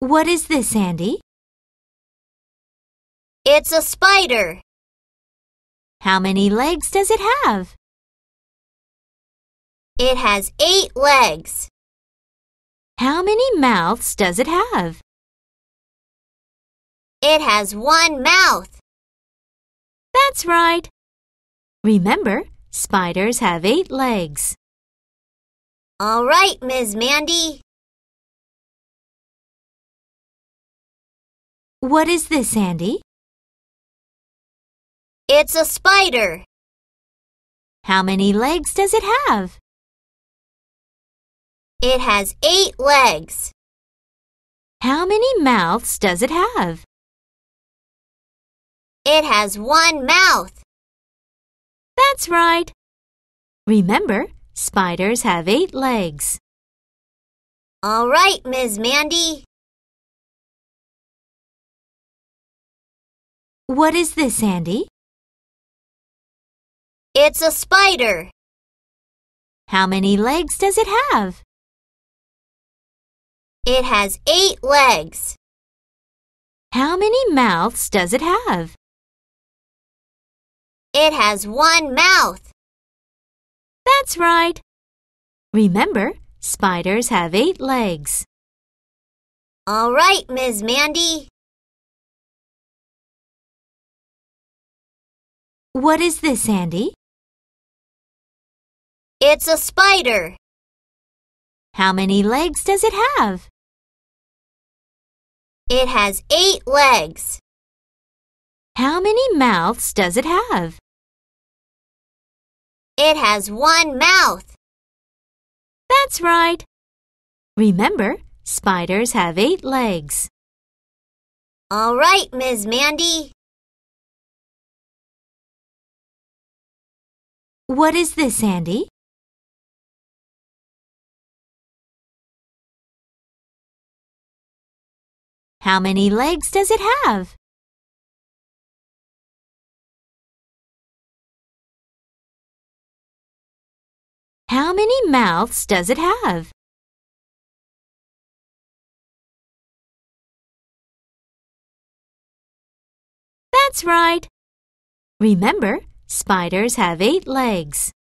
What is this, Andy? It's a spider. How many legs does it have? It has eight legs. How many mouths does it have? It has one mouth. That's right. Remember, spiders have eight legs. All right, Ms. Mandy. What is this, Andy? It's a spider. How many legs does it have? It has eight legs. How many mouths does it have? It has one mouth. That's right. Remember, spiders have eight legs. All right, Ms. Mandy. What is this, Andy? It's a spider. How many legs does it have? It has eight legs. How many mouths does it have? It has one mouth. That's right. Remember, spiders have eight legs. All right, Ms. Mandy. What is this, Andy? It's a spider. How many legs does it have? It has eight legs. How many mouths does it have? It has one mouth. That's right. Remember, spiders have eight legs. All right, Ms. Mandy. What is this, Andy? How many legs does it have? How many mouths does it have? That's right. Remember, Spiders have eight legs.